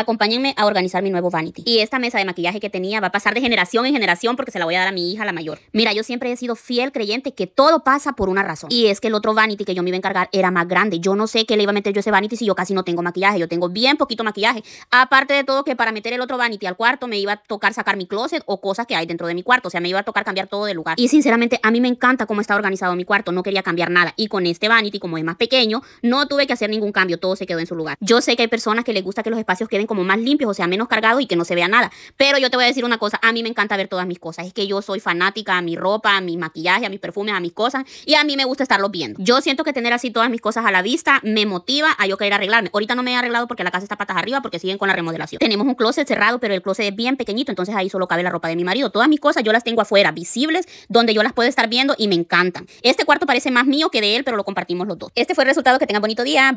acompáñenme a organizar mi nuevo vanity. Y esta mesa de maquillaje que tenía va a pasar de generación en generación porque se la voy a dar a mi hija, la mayor. Mira, yo siempre he sido fiel creyente que todo pasa por una razón. Y es que el otro vanity que yo me iba a encargar era más grande. Yo no sé qué le iba a meter yo ese vanity si yo casi no tengo maquillaje. Yo tengo bien poquito maquillaje. Aparte de todo que para meter el otro vanity al cuarto me iba a tocar sacar mi closet o cosas que hay dentro de mi cuarto. O sea, me iba a tocar cambiar todo de lugar. Y sinceramente a mí me encanta cómo está organizado mi cuarto. No quería cambiar nada. Y con este vanity, como es más pequeño, no tuve que hacer ningún cambio. Todo se quedó en su lugar. Yo sé que hay personas que les gusta que los espacios queden como más limpios, o sea, menos cargados y que no se vea nada. Pero yo te voy a decir una cosa, a mí me encanta ver todas mis cosas. Es que yo soy fanática a mi ropa, a mi maquillaje, a mis perfumes, a mis cosas. Y a mí me gusta estarlo viendo. Yo siento que tener así todas mis cosas a la vista me motiva a yo querer arreglarme. Ahorita no me he arreglado porque la casa está patas arriba porque siguen con la remodelación. Tenemos un closet cerrado, pero el closet es bien pequeñito, entonces ahí solo cabe la ropa de mi marido. Todas mis cosas yo las tengo afuera, visibles, donde yo las puedo estar viendo y me encantan. Este cuarto parece más mío que de él, pero lo compartimos los dos. Este fue el resultado. Que tengan bonito día.